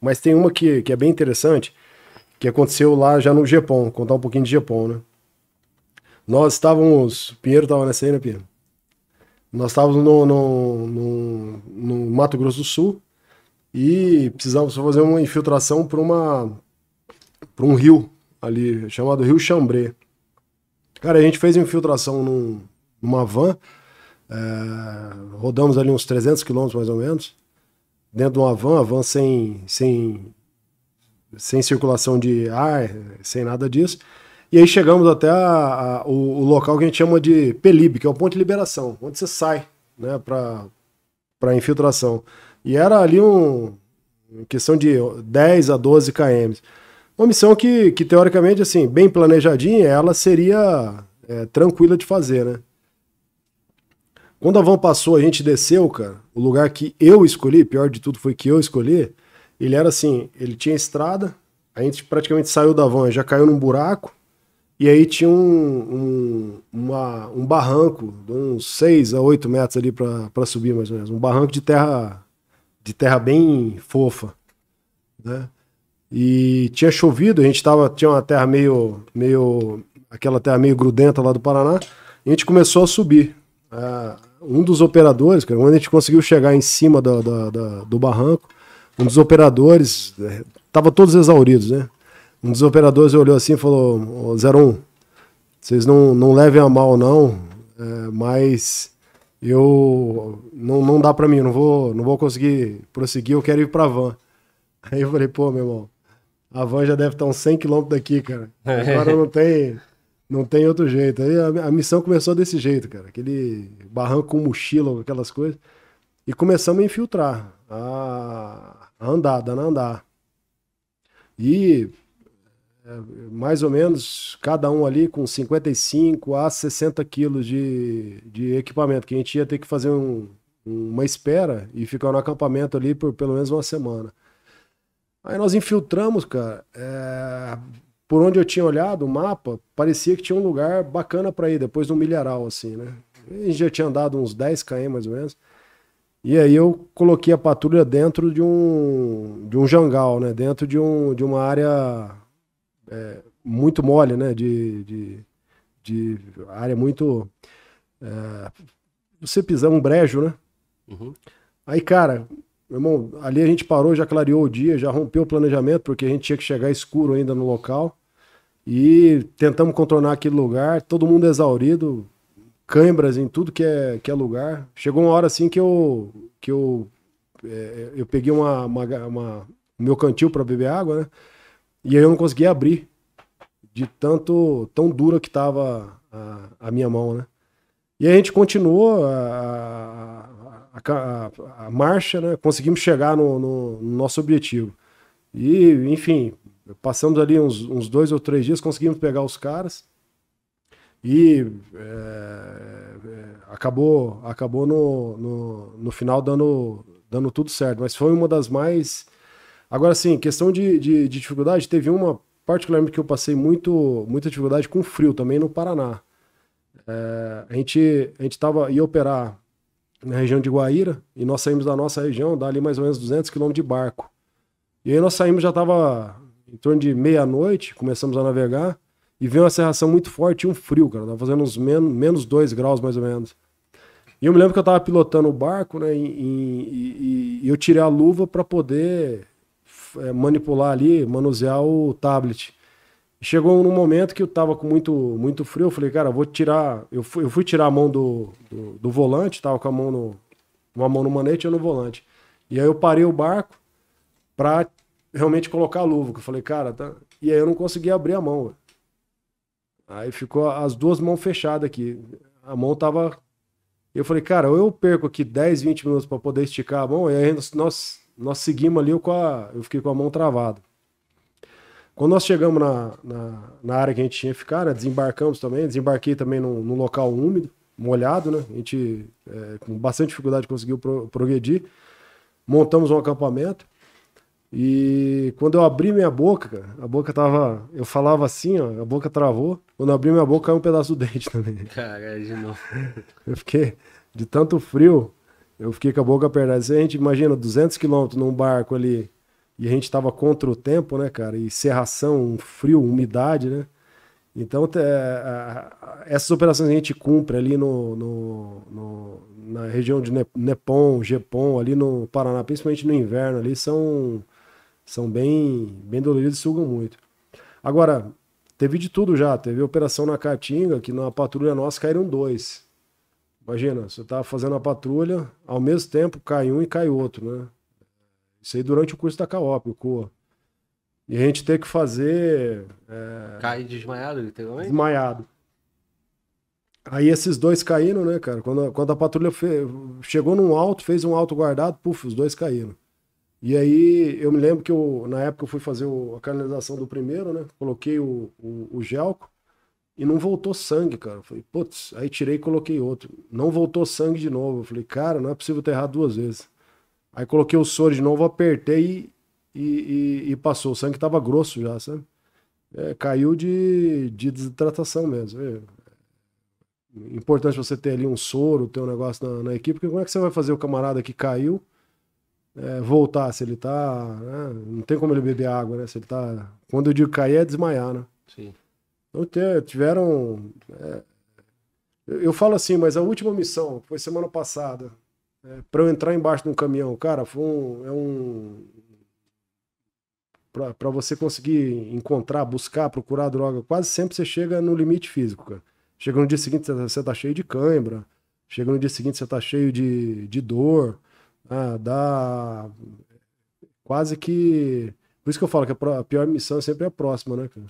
Mas tem uma que, que é bem interessante, que aconteceu lá já no Japão, contar um pouquinho de Japão, né? Nós estávamos, Pinheiro estava nessa aí, né, Pinheiro? Nós estávamos no, no, no, no Mato Grosso do Sul e precisávamos fazer uma infiltração para uma para um rio ali, chamado Rio Chambré. Cara, a gente fez uma infiltração num, numa van, é, rodamos ali uns 300 quilômetros mais ou menos, dentro de uma van, a van sem, sem, sem circulação de ar, sem nada disso. E aí chegamos até a, a, o, o, local que a gente chama de Pelib, que é o ponto de liberação, onde você sai né, para infiltração. E era ali um em questão de 10 a 12 km. Uma missão que, que teoricamente, assim, bem planejadinha, ela seria é, tranquila de fazer, né? Quando a van passou, a gente desceu, cara. O lugar que eu escolhi, pior de tudo foi que eu escolhi. Ele era assim: ele tinha estrada, a gente praticamente saiu da van, já caiu num buraco. E aí tinha um, um, uma, um barranco de uns 6 a 8 metros ali para subir, mais ou menos. Um barranco de terra de terra bem fofa, né? E tinha chovido, a gente tava, tinha uma terra meio, meio, aquela terra meio grudenta lá do Paraná. a gente começou a subir. Ah, um dos operadores, quando é a gente conseguiu chegar em cima do barranco, um dos operadores, estava é, todos exauridos, né? Um dos operadores olhou assim e falou: oh, 01, vocês não, não levem a mal, não, é, mas eu não, não dá para mim, não vou, não vou conseguir prosseguir, eu quero ir a van. Aí eu falei: pô, meu irmão, a van já deve estar tá uns 100 km daqui, cara. Agora não tem. Não tem outro jeito. Aí a, a missão começou desse jeito, cara. Aquele barranco com mochila, aquelas coisas. E começamos a infiltrar, a, a andar, dando a andar. E é, mais ou menos cada um ali com 55 a 60 quilos de, de equipamento, que a gente ia ter que fazer um, uma espera e ficar no acampamento ali por pelo menos uma semana. Aí nós infiltramos, cara, é, por onde eu tinha olhado o mapa, parecia que tinha um lugar bacana para ir, depois do milharal, assim, né? A gente já tinha andado uns 10 km mais ou menos. E aí eu coloquei a patrulha dentro de um, de um jangal, né? Dentro de, um, de uma área é, muito mole, né? De, de, de área muito... É, você pisar um brejo, né? Uhum. Aí, cara, meu irmão, ali a gente parou, já clareou o dia, já rompeu o planejamento, porque a gente tinha que chegar escuro ainda no local. E tentamos contornar aquele lugar, todo mundo exaurido, câimbras em tudo que é, que é lugar. Chegou uma hora assim que eu, que eu, é, eu peguei uma, uma, uma meu cantil para beber água, né? E aí eu não conseguia abrir, de tanto, tão dura que tava a, a minha mão, né? E a gente continuou, a, a a, a, a marcha, né? Conseguimos chegar no, no, no, nosso objetivo. E, enfim, passamos ali uns, uns dois ou três dias, conseguimos pegar os caras e é, é, acabou acabou no, no, no, final dando, dando tudo certo. Mas foi uma das mais. Agora, sim, questão de, de, de, dificuldade, teve uma particularmente que eu passei muito, muita dificuldade com frio também no Paraná. É, a gente a gente ia operar na região de Guaíra, e nós saímos da nossa região, dá ali mais ou menos 200 quilômetros de barco. E aí nós saímos, já estava em torno de meia-noite, começamos a navegar, e veio uma serração muito forte e um frio, cara, tava fazendo uns men menos 2 graus mais ou menos. E eu me lembro que eu estava pilotando o barco, né, e, e, e eu tirei a luva para poder é, manipular ali, manusear o tablet. Chegou num momento que eu tava com muito, muito frio, eu falei, cara, eu vou tirar. Eu fui, eu fui tirar a mão do, do, do, volante, tava com a mão no. Uma mão no manete e no volante. E aí eu parei o barco pra realmente colocar a luva. eu falei, cara, tá... E aí eu não consegui abrir a mão. Aí ficou as duas mãos fechadas aqui. A mão tava. Eu falei, cara, ou eu perco aqui 10, 20 minutos para poder esticar a mão, e aí nós, nós, seguimos ali com a... eu fiquei com a mão travada. Quando nós chegamos na, na, na, área que a gente tinha que ficar, né, desembarcamos também, desembarquei também num, num, local úmido, molhado, né? A gente, é, com bastante dificuldade, conseguiu pro, progredir. Montamos um acampamento. E quando eu abri minha boca, cara, a boca tava. Eu falava assim, ó, a boca travou. Quando eu abri minha boca, caiu um pedaço do dente também. Cara, de novo. Eu fiquei, de tanto frio, eu fiquei com a boca apertada. Se a gente imagina 200 quilômetros num barco ali, e a gente estava contra o tempo, né, cara? E serração, frio, umidade, né? Então, é, essas operações a gente cumpre ali no, no, no na região de Nepom, Gepom, ali no Paraná, principalmente no inverno, ali são, são bem, bem doloridos e sugam muito. Agora, teve de tudo já. Teve operação na Caatinga, que na patrulha nossa caíram dois. Imagina, você estava tá fazendo a patrulha, ao mesmo tempo cai um e cai outro, né? Isso aí durante o curso da CAOP, o COA. E a gente tem que fazer. É... Cai desmaiado, literalmente? Desmaiado. Aí esses dois caíram, né, cara? Quando a, quando a patrulha fe... chegou num alto, fez um alto guardado, puf, os dois caíram. E aí eu me lembro que eu, na época eu fui fazer o, a canalização do primeiro, né? Coloquei o, o, o gelco e não voltou sangue, cara. Eu falei, putz, aí tirei e coloquei outro. Não voltou sangue de novo. Eu falei, cara, não é possível ter errado duas vezes. Aí coloquei o soro de novo, apertei e, e, e passou. O sangue estava grosso já, sabe? É, caiu de, de desidratação mesmo. É importante você ter ali um soro, ter um negócio na, na, equipe, porque como é que você vai fazer o camarada que caiu é, voltar se ele tá. Né? Não tem como ele beber água, né? Se ele tá. Quando eu digo cair é desmaiar, né? Sim. Então tiveram. É... eu falo assim, mas a última missão foi semana passada. É, para eu entrar embaixo de um caminhão, cara, foi um, é um para você conseguir encontrar, buscar, procurar droga, quase sempre você chega no limite físico, cara. Chega no dia seguinte, tá, você tá cheio de cãibra. Chega no dia seguinte, você tá cheio de, de dor. Ah, dá quase que. Por isso que eu falo que a pior missão é sempre é a próxima, né, cara?